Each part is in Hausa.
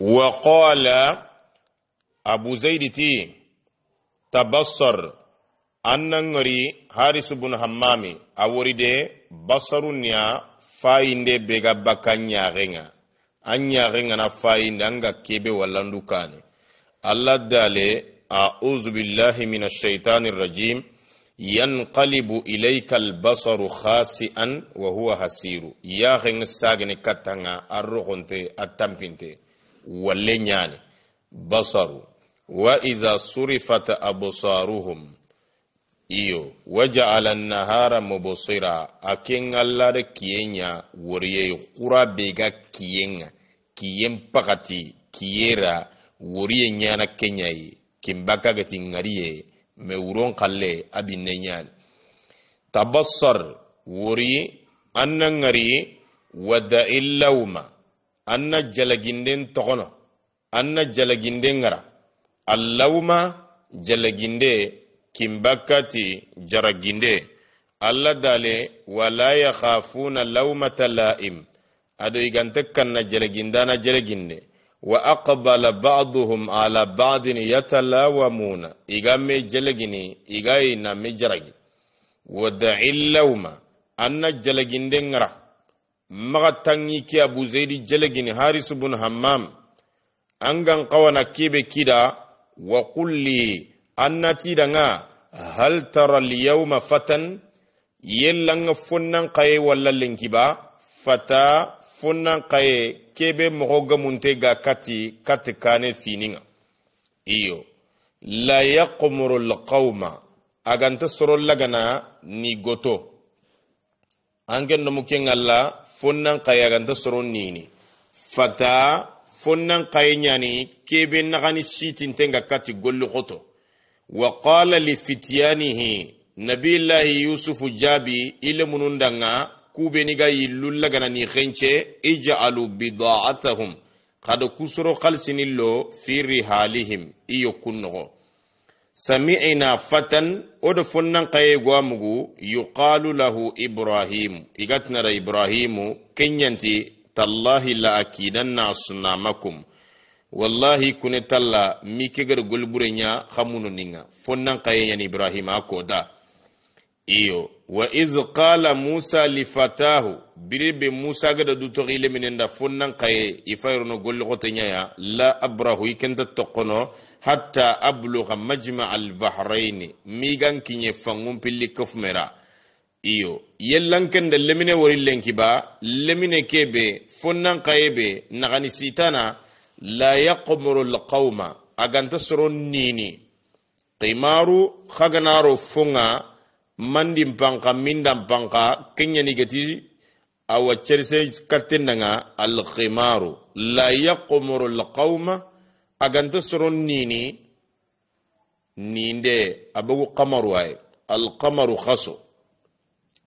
وقال أبو زيد تي تبصر wari haris bun hammami a wori de basaruniya fayinde be ga bakka ɲaxenga an ɲaxenga na fayinde an ga kebe wallandu kane allah dale auzu billahi min ashaitani rajim yanqalibu ilayka albasaru khasi'an wa huwa hasiru yaxenga sagene kattanga a roxonte a walle ñaani basaru wa iza surifata abusaruhum iyo waja alan nahara mubusira a ken allada kiyen ya wuriye kura be kiyen pakati kiyera wuriye nyana kenyayi kimbaka gati ŋariye me wuron kalle abinne tabassar wuri annan ngari wada illawma أن جلجندين تغنى أن جلجندين غرا اللوما جلجندي كيمباكاتي جرجندي الله دالي ولا يخافون اللوم تلائم أدو إغانتك أن جلجندانا جلجندي وأقبل بعضهم على بعض يتلاومون إغامي جلجني إغاي نامي جرجي ودعي اللوما أن جلجندين غرا maga tangi ki abu zaidi jalegini harisu bun hammam an gan kawana kebe kida wa kulli annati danga hal tara al fatan yellanga funnan kaye walla linkiba fata funnan kaye kebe mako gamunte ga kati kati kane fininga iyo la yaqmuru alqauma aganta soro lagana ni goto anken no muken alla fonnan kayaganta soron ni fata fonnan kayenyani kebe nakani sitinten ga kati golli koto wa qala li fityanihi nabillahi yusufu jabi ile munun danga kubeni ga yillu laganani hence ijalu bidaatahum kado kusoro kalsinillo fi rihalihim iyo kunnogo sami'ina fatan wo funnan fonnan kaye gwamugu yuqalu lahu ibrahim igatinara ibrahimu kenyanti tallahi la akidanna sunamakum wallahi kune talla mi kegar golbure ɲa xamuno ninga fonnan kaye koda iyo wa iz qala musa li fatahu biribe musa gada du toxile minen da kay xaye no golli golligote ɲaya la abrahu ikenda to qono hatta abluga majma albahrain migan kiɲe fangun pilli kofumera iyo ken da lemine wori ba lemine kebe funnan kaybe be naxani sitana la yaqmuru alqauma aganta soro nini qimaru xaganaro funga. mandi mpanka-minda mpanka kenya geti awa nga al khimaru la yaqmuru alqauma aganta soron nini ninde abugu qamaru ay alqamaru khaso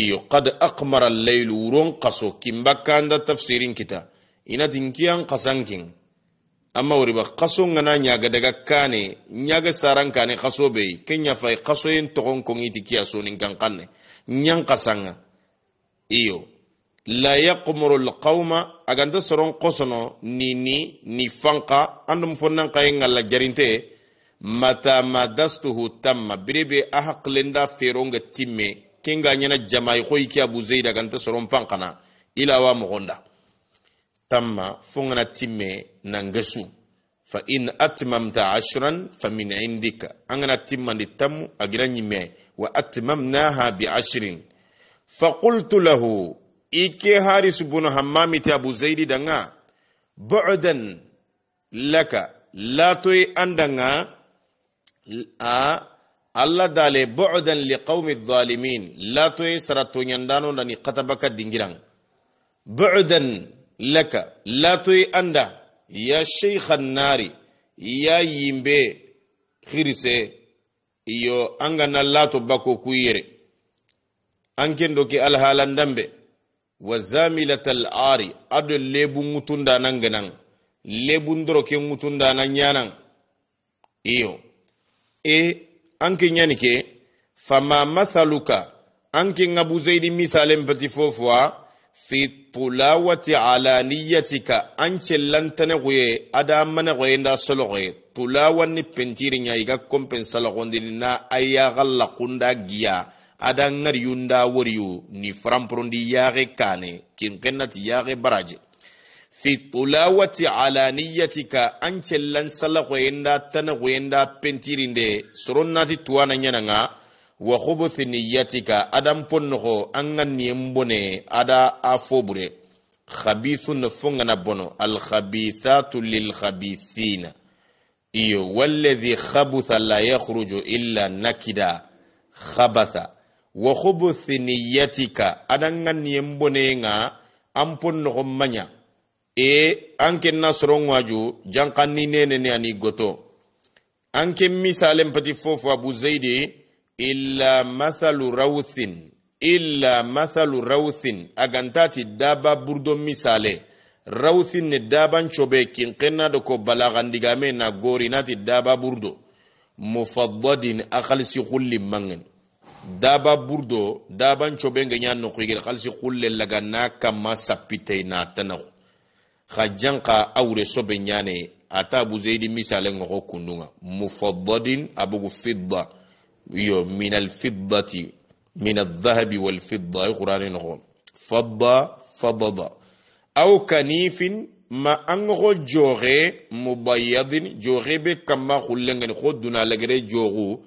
iyo qad aqmara allailu wuron qaso kimbakka anda tafsirin kita inatin kiyan qasankin amma ba kaso ngana nyaga daga kane nyaga saran kane kaso be kenya fai kaso yin togon kongi tikiya so nin kan kanne nyan kasanga iyo la yaqmuru kan aganda soron kosono ni ni ni fanka andum fonnan kay ngalla jarinte mata madastuhu tamma birebe ahaqlenda feronga timme kinga nyana jamai kiyabu ki abu kan ganta soron pankana ila wa mogonda تم فنغنا تيمي نانغسو فإن أتممت عشرا فمن عندك أنغنا تيمي نتم أجراني مي وأتممناها بعشر فقلت له إيكي هارس بن همامي تابو زيد دنا بعدا لك لا توي أندنا الله دالي بعدا لقوم الظالمين لا توي sarato ñandano dani قتبك dingiran بعدا laka latoyi anda ya sheikhan nari ya yimbe khirise iyo an ga na lato bako kuyere yere an kendo alhalan dambe wa zamilata al'ari ado lebu mutun da nan ganan lebu ndoroke mutun da nan yanan iyo e an kin fama mathaluka an kin abu zaidi misalin fati fi pulawati alaniyatika an cellantane xuye ada mana xoyenda soloxoye pulawanni pentiriña iga compensalaxondini na a yaxalla qunda giya a ada ŋariyunda woriyu ni faranporondi yaxe kane kinxennati yaxe baraje fi tulawati alaniyatika an da da da cellan salaxoyenda tanaxoyenda pentirinde soronnati tuwana ɲananga wa khubuthi niyyatika adam ponnoxo an ga niyen bone ada a fobure khabisu na fongana bono alkhabithatu lilkhabithina iyo walladhi khabutha la yakhruju illa nakida khabatha wa khubuthi niyyatika adan ga niyen bone nga an ponnoxo maɲa e an ken na soron waju jankanni nenene ani goto an ken misalen pati fofo abu zaidi illa mathalu rawthin illa mathalu rawthin agantati daba burdo misale rawthin ne daban kin kinkenna do ko balagandigame na gori na ti daba burdo mufaddadin a halisi kullin daba burdo daban cobe nga nya nokuigir halisi kulle laga na kama sappitei na tanaw xa janka awure sobe nyane ata abu zeidi misale ngoko kundunga mufaddadin abugu fidda yo min alfiddati min aldhahabi walfidda ay qur'ani noxo fadda fadada aw kanifin ma an xo joxe mubayadin joxe be kama xullengeni xo duna lagere joxu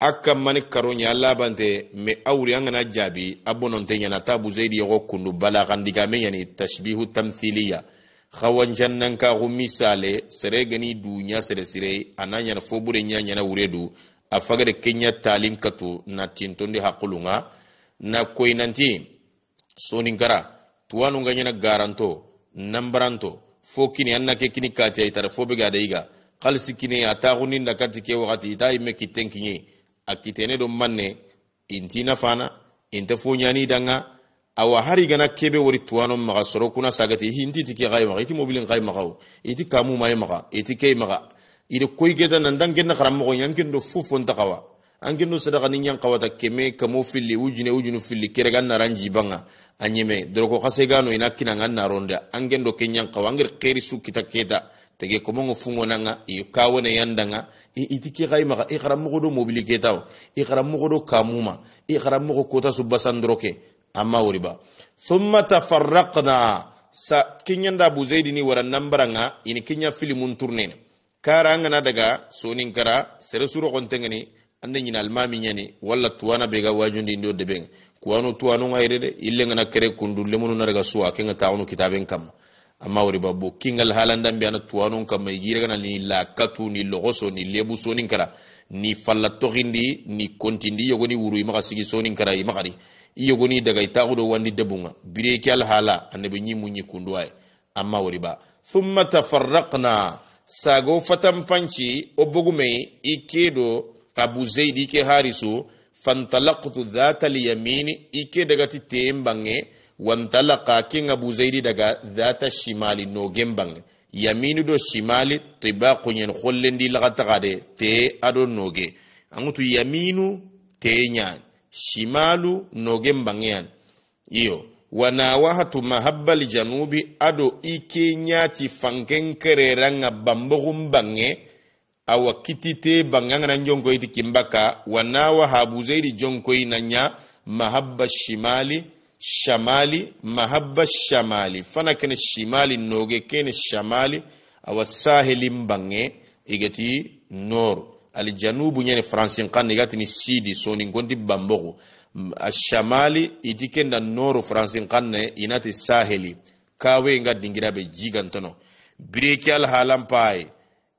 a kammani karo ɲa labante me awri an gana jaabi a bononte ɲana tabu zeyidi yoxo kundu bala ɲani tashbihu tamthiliya xawancannan kaxu misale sere geni du ɲa sere sire a na ɲana fo bure ɲa ɲana wure a fagada kenya talim katu na tintondi hakulunga na nanti soninkara tuwanu nga ñana garanto nambaranto fo kini anna ke kini kati ay fo be gada kalsi kini a da kati ke wakati ita yimme kitten kiñe a do manne na fana inte fo ñani danga awa hari gana kebe wori tuwano maxa soro kuna sagati hinti ti ke xay iti mobilin xay maxaw iti kamu maye maxa iti ida koygeda nan dan genna xaranmoxo yankindo an xawa ankindo sadaka ni ñankawata keme kamo filli wujune wujunu filli kerega naran jibanga a ñeme doroko xasegano ina kinanga naronda angendo ke ñankawa angir xeri su kita keta tege komongo fungonanga i kawone yandanga i iti ke xaymaxa i xaranmoxo do mobili ketaw i xaranmoxo do kamuma i xaranmoxo kota su basandoro ke amma woriba thumma tafarraqna sa kiñanda abu zeydini wara nambaranga ini kiña filimun kara an gana daga sonin kara sere suro an ande nyina almami ñani wala tuwana bega wajundi ndo beng kuwano tuwano ngayre de ille ngana kere kundu lemunu na daga suwa kenga taonu kitabeng kam amma wori babbo kingal halandan be ana tuwano nga e gira gana ni lakatu ni logoso ni lebu sonin kara ni falla toxindi ni kontindi yogoni wuru imaxa sigi sonin kara di i goni daga itaxudo wandi debunga bire ke alhala annabi ñimu nyimu kundu ay amma wari ba thumma tafarraqna sago fatampanci o bugume i abu zaidi ke harisu fantalaqtu dhata yamini i ke daga ti teen bange wantalaqa ken abu zaidi daga dhata shimali nogen bange yamini do shimali tibaqu nyen hollendi lagataga de te ado noge angutu yaminu te nyan shimalu nogen bange yan iyo wanawahatu mahabbali janubi ado ike nyati fanken kerera nga bambogun bange awa kitite bangangana jonkoyiti kimbaka wana wahabu zaidi jonkoyi na mahabba shimali shamali mahabba shamali fana kene shimali noge kene shamali awa sahelin bange igati nor aljanubu nyene nkani kan ni sidi soningondi bambogo shamali iti kenda noro faransin kanne inati saheli kawe nga dingira be jigantono bireki alhalan paye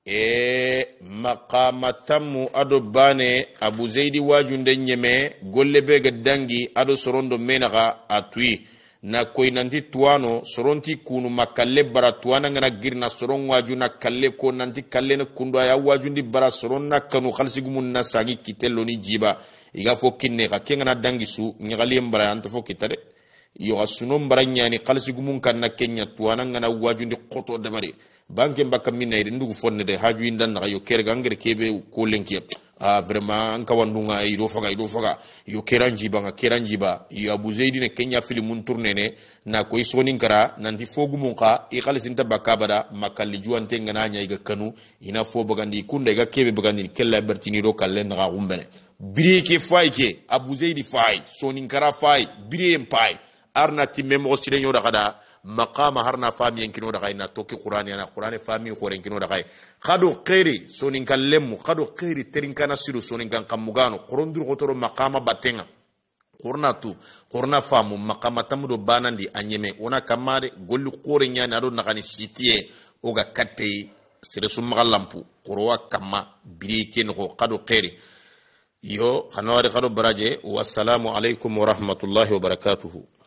e makamatamu ado bane abu zeidi wajunde nyeme golle be gadangi dangi ado sorondo menaka a na koinanti tuano soronti kunu makalle bara tuana ngana girna soron waju na kalle ko nanti kalle ne kundo a ya wajundi bara soron na kanu halsigumun na sagi kitello ni jiba iga fo kinne xa ke ngana dangi su ñaxalien bara anta fo kita de yoxa suno mbara ñani xalasigumun kan na kenya tuwana ngana wajundi xoto dabari banke mbaka mina nayde ndugu fonnede de haju inda na yo kere gangere kebe ko lenkiya ah vraiment an kawandunga iɗo faga iɗo faga yo keran jibanga keran jiba yo zaidi zeydine kenya fili mun tournene na koy sonin kara nanti fogumun ka i xalisinta bakka bada makalli juwante ngana iga kanu ina fo bagandi kunda iga keɓe bagandini kella bertiniɗo kalle naxa xumbene bire ke fay ke abou zeydi fay sonin kara fay bireyen pay arna timme moxo sireñoɗa xada maqama harna famiyen kino daga ina toki qur'ani ana qur'ani fami khoren kino daga khadu qiri sonin kallemu khadu qiri terin kana siru sonin kan kamugano qorondur gotoro maqama batenga qurna tu qurna famu maqama tamdo banandi anyeme ona kamare golli qoren yana ado nagani sitiye oga katte seresu maga lampu qorowa kama biri kenoko khadu qiri yo hanawari khadu baraje wassalamu alaikum warahmatullahi wabarakatuhu